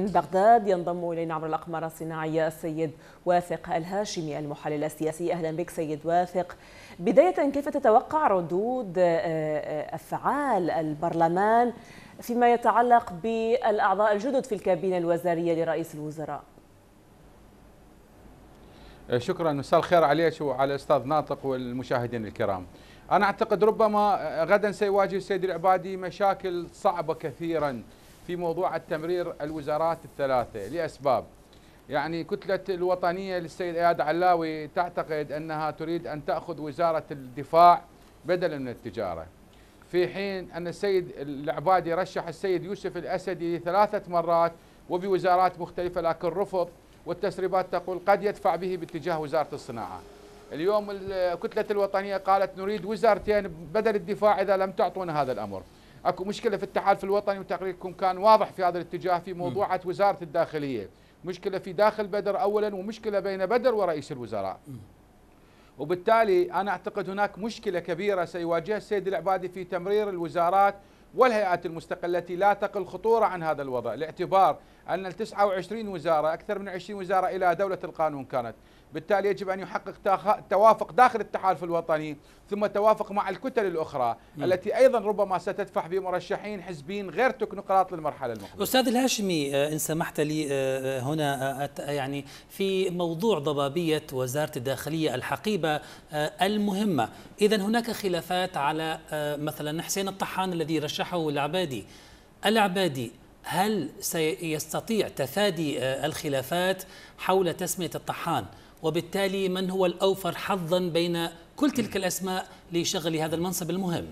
من بغداد ينضم الينا عبر الاقمار الصناعيه السيد واثق الهاشمي المحلل السياسي اهلا بك سيد واثق بدايه كيف تتوقع ردود آه، آه، افعال البرلمان فيما يتعلق بالاعضاء الجدد في الكابينه الوزاريه لرئيس الوزراء آه، شكرا مساء الخير عليك وعلى الاستاذ ناطق والمشاهدين الكرام انا اعتقد ربما غدا سيواجه السيد العبادي مشاكل صعبه كثيرا في موضوع التمرير الوزارات الثلاثة لأسباب يعني كتلة الوطنية للسيد اياد علاوي تعتقد أنها تريد أن تأخذ وزارة الدفاع بدلا من التجارة في حين أن السيد العبادي رشح السيد يوسف الأسدي ثلاثة مرات وبوزارات مختلفة لكن رفض والتسريبات تقول قد يدفع به باتجاه وزارة الصناعة اليوم الكتلة الوطنية قالت نريد وزارتين بدل الدفاع إذا لم تعطونا هذا الأمر اكو مشكله في التحالف الوطني وتقريركم كان واضح في هذا الاتجاه في موضوعه وزاره الداخليه مشكله في داخل بدر اولا ومشكله بين بدر ورئيس الوزراء وبالتالي انا اعتقد هناك مشكله كبيره سيواجهها السيد العبادي في تمرير الوزارات والهيئات المستقلة التي لا تقل خطورة عن هذا الوضع لاعتبار أن ال 29 وزارة أكثر من 20 وزارة إلى دولة القانون كانت بالتالي يجب أن يحقق توافق داخل التحالف الوطني ثم توافق مع الكتل الأخرى م. التي أيضا ربما ستدفع بمرشحين حزبيين غير تكنوقراط للمرحلة المقبلة أستاذ الهاشمي آه، إن سمحت لي آه، آه، هنا يعني في موضوع ضبابية وزارة الداخلية الحقيبة المهمة إذا هناك خلافات على مثلا حسين الطحان الذي رشحه العبادي العبادي هل سيستطيع تفادي الخلافات حول تسمية الطحان وبالتالي من هو الأوفر حظا بين كل تلك الأسماء لشغل هذا المنصب المهم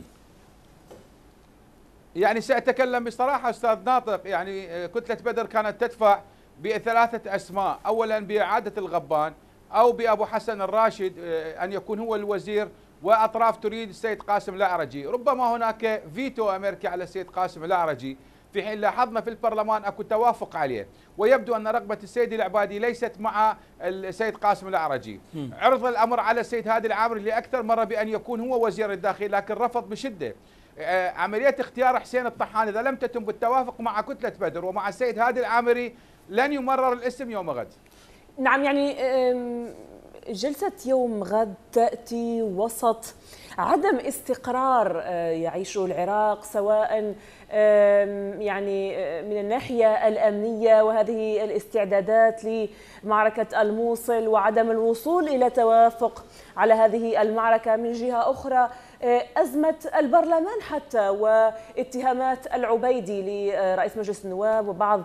يعني سأتكلم بصراحة أستاذ ناطق يعني آه، كتلة بدر كانت تدفع بثلاثة أسماء أولا بإعادة الغبان أو بأبو حسن الراشد آه، أن يكون هو الوزير وأطراف تريد السيد قاسم الأعرجي ربما هناك فيتو أمريكي على السيد قاسم الأعرجي في حين لاحظنا في البرلمان اكو توافق عليه ويبدو ان رغبه السيد العبادي ليست مع السيد قاسم الاعرجي عرض الامر على السيد هادي العامري لاكثر مره بان يكون هو وزير الداخليه لكن رفض بشده آه، عمليه اختيار حسين الطحان اذا لم تتم بالتوافق مع كتله بدر ومع السيد هادي العامري لن يمرر الاسم يوم غد نعم يعني جلسه يوم غد تاتي وسط عدم استقرار آه، يعيشه العراق سواء يعني آه، من الناحية الأمنية وهذه الاستعدادات لمعركة الموصل وعدم الوصول إلى توافق على هذه المعركة من جهة أخرى آه، أزمة البرلمان حتى واتهامات العبيدي لرئيس مجلس النواب وبعض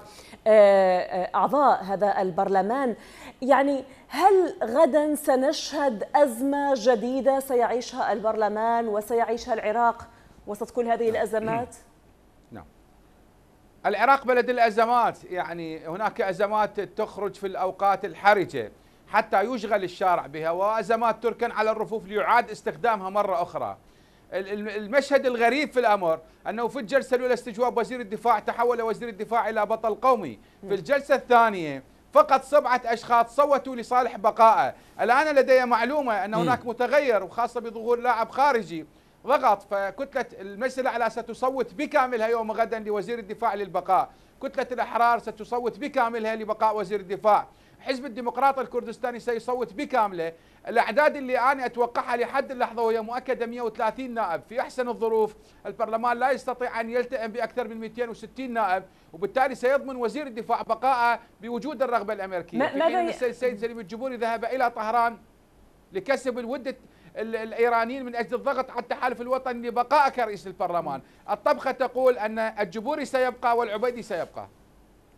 أعضاء هذا البرلمان يعني هل غدا سنشهد أزمة جديدة سيعيشها البرلمان البرلمان وسيعيشها العراق وسط كل هذه نعم. الأزمات؟ نعم العراق بلد الأزمات يعني هناك أزمات تخرج في الأوقات الحرجة حتى يشغل الشارع بها وأزمات تركن على الرفوف ليعاد استخدامها مرة أخرى المشهد الغريب في الامر انه في الجلسه الاولى استجواب وزير الدفاع تحول وزير الدفاع الى بطل قومي، في نعم. الجلسه الثانيه فقط سبعة أشخاص صوتوا لصالح بقائه الآن لدي معلومة أن هناك متغير وخاصة بظهور لاعب خارجي ضغط فكتلة المجلس الأعلى ستصوت بكاملها يوم غدا لوزير الدفاع للبقاء كتلة الأحرار ستصوت بكاملها لبقاء وزير الدفاع حزب الديمقراطي الكردستاني سيصوت بكامله الاعداد اللي انا اتوقعها لحد اللحظه وهي مؤكده 130 نائب في احسن الظروف البرلمان لا يستطيع ان يلتئم باكثر من 260 نائب وبالتالي سيضمن وزير الدفاع بقاءه بوجود الرغبه الامريكيه ماذا السيد سليم الجبوري ذهب الى طهران لكسب الود الإيرانيين من أجل الضغط على التحالف الوطني لبقاء كرئيس البرلمان الطبخة تقول أن الجبوري سيبقى والعبيدي سيبقى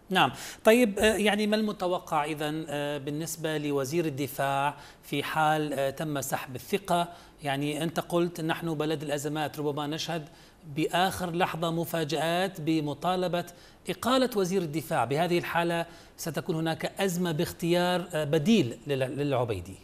نعم طيب آه، يعني ما المتوقع إذا آه، بالنسبة لوزير الدفاع في حال آه، تم سحب الثقة يعني أنت قلت نحن بلد الأزمات ربما نشهد بآخر لحظة مفاجآت بمطالبة إقالة وزير الدفاع بهذه الحالة ستكون هناك أزمة باختيار بديل للعبيدي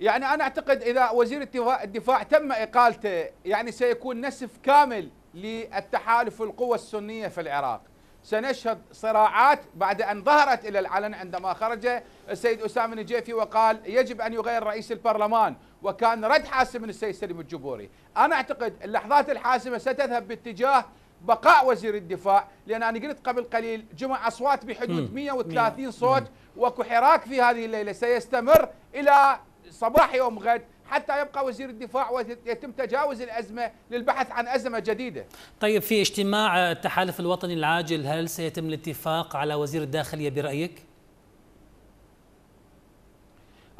يعني انا اعتقد اذا وزير الدفاع تم اقالته يعني سيكون نسف كامل للتحالف القوى السنيه في العراق. سنشهد صراعات بعد ان ظهرت الى العلن عندما خرج السيد اسامه النجيفي وقال يجب ان يغير رئيس البرلمان وكان رد حاسم من السيد سليم الجبوري. انا اعتقد اللحظات الحاسمه ستذهب باتجاه بقاء وزير الدفاع لان انا قلت قبل قليل جمع اصوات بحدود 130 صوت واكو حراك في هذه الليله سيستمر الى صباح يوم غد حتى يبقى وزير الدفاع ويتم تجاوز الأزمة للبحث عن أزمة جديدة طيب في اجتماع التحالف الوطني العاجل هل سيتم الاتفاق على وزير الداخلية برأيك؟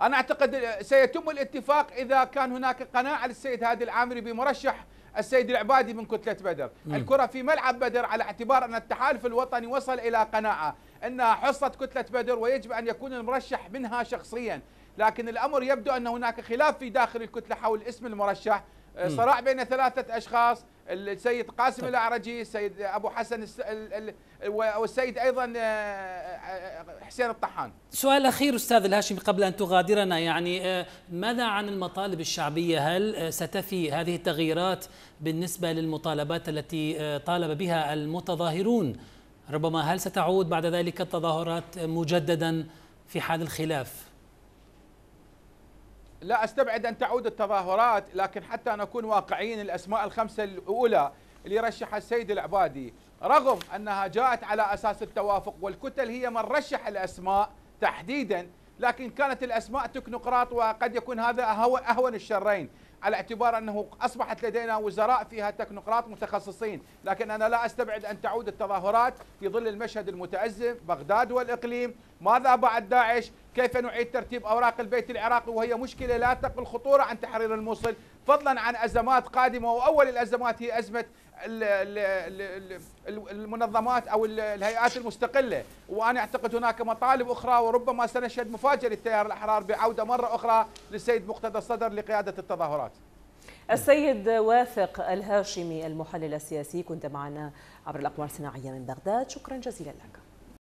أنا أعتقد سيتم الاتفاق إذا كان هناك قناعة للسيد هادي العامري بمرشح السيد العبادي من كتلة بدر مم. الكرة في ملعب بدر على اعتبار أن التحالف الوطني وصل إلى قناعة أنها حصة كتلة بدر ويجب أن يكون المرشح منها شخصيا لكن الأمر يبدو أن هناك خلاف في داخل الكتلة حول اسم المرشح آه، صراع بين ثلاثة أشخاص السيد قاسم طيب. الأعرجي السيد أبو حسن والسيد أيضا آه، آه، حسين الطحان سؤال أخير أستاذ الهاشمي قبل أن تغادرنا يعني ماذا عن المطالب الشعبية هل ستفي هذه التغييرات بالنسبة للمطالبات التي طالب بها المتظاهرون ربما هل ستعود بعد ذلك التظاهرات مجددا في حال الخلاف لا استبعد ان تعود التظاهرات لكن حتى نكون واقعيين الاسماء الخمسه الاولى اللي رشحها السيد العبادي رغم انها جاءت على اساس التوافق والكتل هي من رشح الاسماء تحديدا لكن كانت الاسماء تكنقراط وقد يكون هذا اهون الشرين على اعتبار انه اصبحت لدينا وزراء فيها تكنقراط متخصصين، لكن انا لا استبعد ان تعود التظاهرات في ظل المشهد المتازم، بغداد والاقليم، ماذا بعد داعش؟ كيف نعيد ترتيب أوراق البيت العراقي وهي مشكلة لا تقل خطورة عن تحرير الموصل فضلا عن أزمات قادمة وأول الأزمات هي أزمة المنظمات أو الهيئات المستقلة وأنا أعتقد هناك مطالب أخرى وربما سنشهد مفاجأة للتيار الأحرار بعودة مرة أخرى للسيد مقتدى الصدر لقيادة التظاهرات السيد واثق الهاشمي المحلل السياسي كنت معنا عبر الأقمار الصناعية من بغداد شكرا جزيلا لك